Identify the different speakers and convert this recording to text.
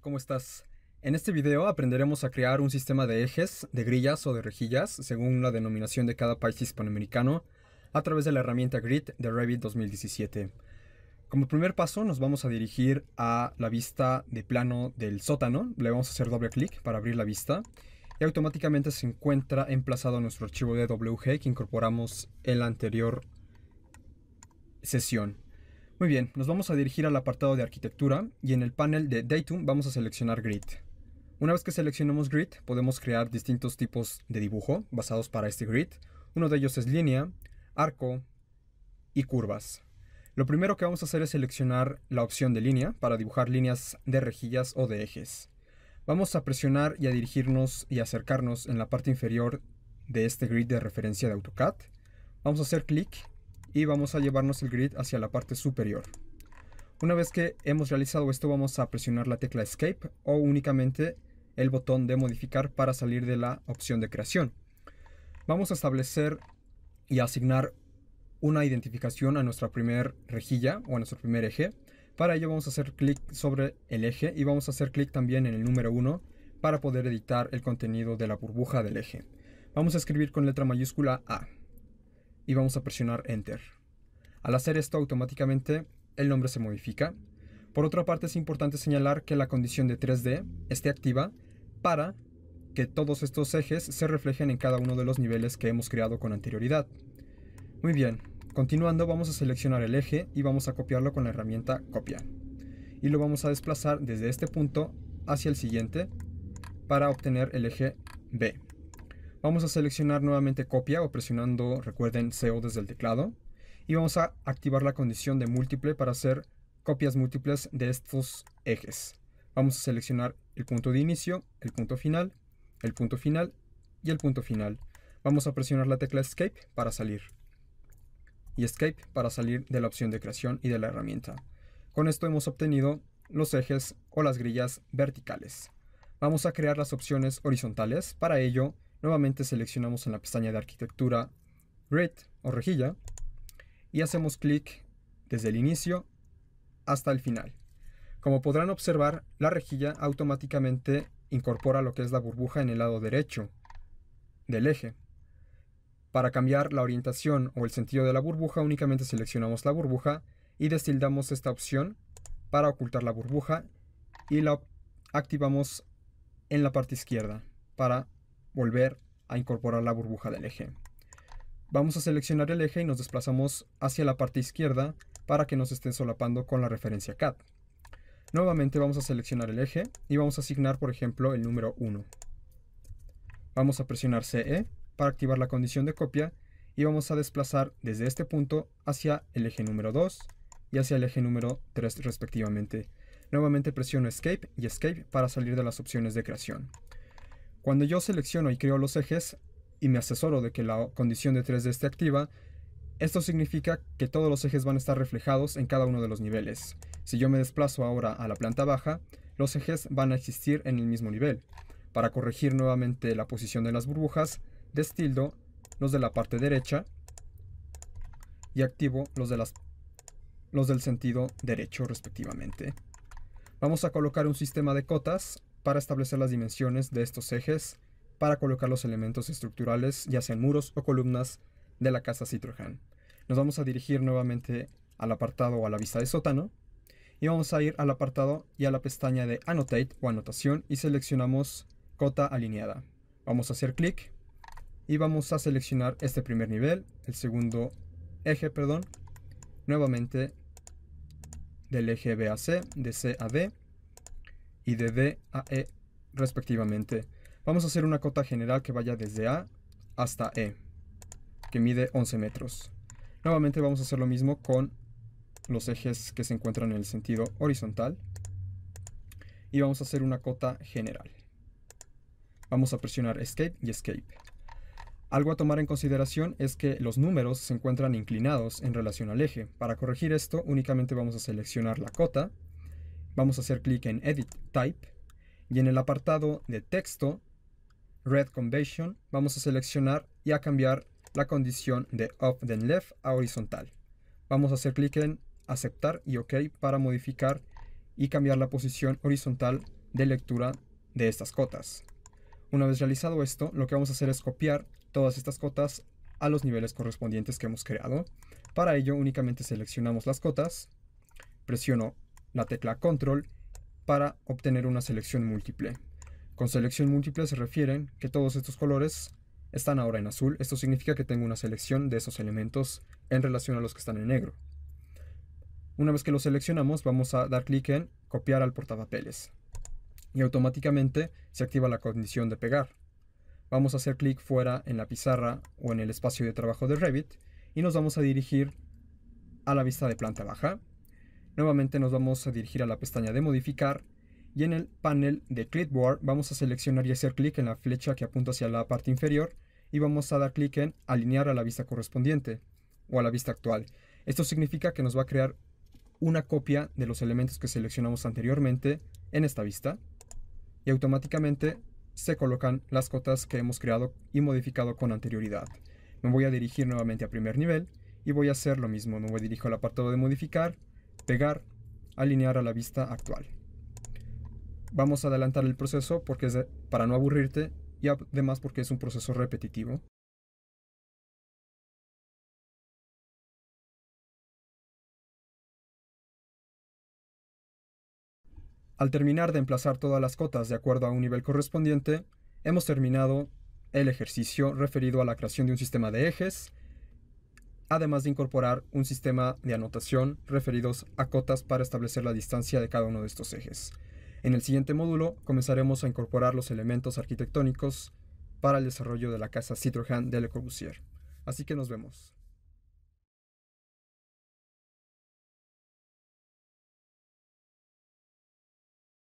Speaker 1: ¿cómo estás? En este video aprenderemos a crear un sistema de ejes, de grillas o de rejillas, según la denominación de cada país hispanoamericano, a través de la herramienta Grid de Revit 2017. Como primer paso nos vamos a dirigir a la vista de plano del sótano, le vamos a hacer doble clic para abrir la vista y automáticamente se encuentra emplazado nuestro archivo de WG que incorporamos en la anterior sesión. Muy bien, nos vamos a dirigir al apartado de arquitectura y en el panel de Datum vamos a seleccionar Grid. Una vez que seleccionamos Grid, podemos crear distintos tipos de dibujo basados para este Grid. Uno de ellos es línea, arco y curvas. Lo primero que vamos a hacer es seleccionar la opción de línea para dibujar líneas de rejillas o de ejes. Vamos a presionar y a dirigirnos y acercarnos en la parte inferior de este grid de referencia de AutoCAD. Vamos a hacer clic y vamos a llevarnos el grid hacia la parte superior. Una vez que hemos realizado esto vamos a presionar la tecla Escape o únicamente el botón de modificar para salir de la opción de creación. Vamos a establecer y asignar una identificación a nuestra primer rejilla o a nuestro primer eje. Para ello vamos a hacer clic sobre el eje y vamos a hacer clic también en el número 1 para poder editar el contenido de la burbuja del eje. Vamos a escribir con letra mayúscula A y vamos a presionar Enter. Al hacer esto automáticamente el nombre se modifica. Por otra parte es importante señalar que la condición de 3D esté activa para que todos estos ejes se reflejen en cada uno de los niveles que hemos creado con anterioridad. Muy bien, continuando vamos a seleccionar el eje y vamos a copiarlo con la herramienta copia. Y lo vamos a desplazar desde este punto hacia el siguiente para obtener el eje B. Vamos a seleccionar nuevamente copia o presionando, recuerden, SEO desde el teclado. Y vamos a activar la condición de múltiple para hacer copias múltiples de estos ejes. Vamos a seleccionar el punto de inicio, el punto final, el punto final y el punto final. Vamos a presionar la tecla Escape para salir y Escape para salir de la opción de creación y de la herramienta. Con esto hemos obtenido los ejes o las grillas verticales. Vamos a crear las opciones horizontales. Para ello, Nuevamente seleccionamos en la pestaña de arquitectura Grid o rejilla y hacemos clic desde el inicio hasta el final. Como podrán observar, la rejilla automáticamente incorpora lo que es la burbuja en el lado derecho del eje. Para cambiar la orientación o el sentido de la burbuja únicamente seleccionamos la burbuja y destildamos esta opción para ocultar la burbuja y la activamos en la parte izquierda para volver a incorporar la burbuja del eje. Vamos a seleccionar el eje y nos desplazamos hacia la parte izquierda para que nos estén solapando con la referencia CAT. Nuevamente vamos a seleccionar el eje y vamos a asignar por ejemplo el número 1. Vamos a presionar CE para activar la condición de copia y vamos a desplazar desde este punto hacia el eje número 2 y hacia el eje número 3 respectivamente. Nuevamente presiono Escape y Escape para salir de las opciones de creación. Cuando yo selecciono y creo los ejes y me asesoro de que la condición de 3D esté activa, esto significa que todos los ejes van a estar reflejados en cada uno de los niveles. Si yo me desplazo ahora a la planta baja, los ejes van a existir en el mismo nivel. Para corregir nuevamente la posición de las burbujas, destildo los de la parte derecha y activo los, de los del sentido derecho respectivamente. Vamos a colocar un sistema de cotas para establecer las dimensiones de estos ejes para colocar los elementos estructurales, ya sean muros o columnas, de la casa Citroën. Nos vamos a dirigir nuevamente al apartado o a la vista de sótano y vamos a ir al apartado y a la pestaña de Annotate o anotación y seleccionamos cota alineada. Vamos a hacer clic y vamos a seleccionar este primer nivel, el segundo eje, perdón, nuevamente del eje C de C a D y de D a E respectivamente. Vamos a hacer una cota general que vaya desde A hasta E, que mide 11 metros. Nuevamente vamos a hacer lo mismo con los ejes que se encuentran en el sentido horizontal. Y vamos a hacer una cota general. Vamos a presionar Escape y Escape. Algo a tomar en consideración es que los números se encuentran inclinados en relación al eje. Para corregir esto únicamente vamos a seleccionar la cota Vamos a hacer clic en Edit Type y en el apartado de texto, Red Convention, vamos a seleccionar y a cambiar la condición de Up then Left a horizontal. Vamos a hacer clic en Aceptar y OK para modificar y cambiar la posición horizontal de lectura de estas cotas. Una vez realizado esto, lo que vamos a hacer es copiar todas estas cotas a los niveles correspondientes que hemos creado. Para ello únicamente seleccionamos las cotas, presiono la tecla Control para obtener una selección múltiple. Con selección múltiple se refieren que todos estos colores están ahora en azul. Esto significa que tengo una selección de esos elementos en relación a los que están en negro. Una vez que los seleccionamos, vamos a dar clic en copiar al portapapeles. Y automáticamente se activa la condición de pegar. Vamos a hacer clic fuera en la pizarra o en el espacio de trabajo de Revit y nos vamos a dirigir a la vista de planta baja Nuevamente nos vamos a dirigir a la pestaña de modificar y en el panel de Clipboard vamos a seleccionar y hacer clic en la flecha que apunta hacia la parte inferior y vamos a dar clic en alinear a la vista correspondiente o a la vista actual. Esto significa que nos va a crear una copia de los elementos que seleccionamos anteriormente en esta vista y automáticamente se colocan las cotas que hemos creado y modificado con anterioridad. Me voy a dirigir nuevamente a primer nivel y voy a hacer lo mismo. Me voy a dirigir al apartado de modificar pegar, alinear a la vista actual. Vamos a adelantar el proceso porque es para no aburrirte y además porque es un proceso repetitivo. Al terminar de emplazar todas las cotas de acuerdo a un nivel correspondiente, hemos terminado el ejercicio referido a la creación de un sistema de ejes, además de incorporar un sistema de anotación referidos a cotas para establecer la distancia de cada uno de estos ejes. En el siguiente módulo comenzaremos a incorporar los elementos arquitectónicos para el desarrollo de la casa Citroën de Le Corbusier. Así que nos vemos.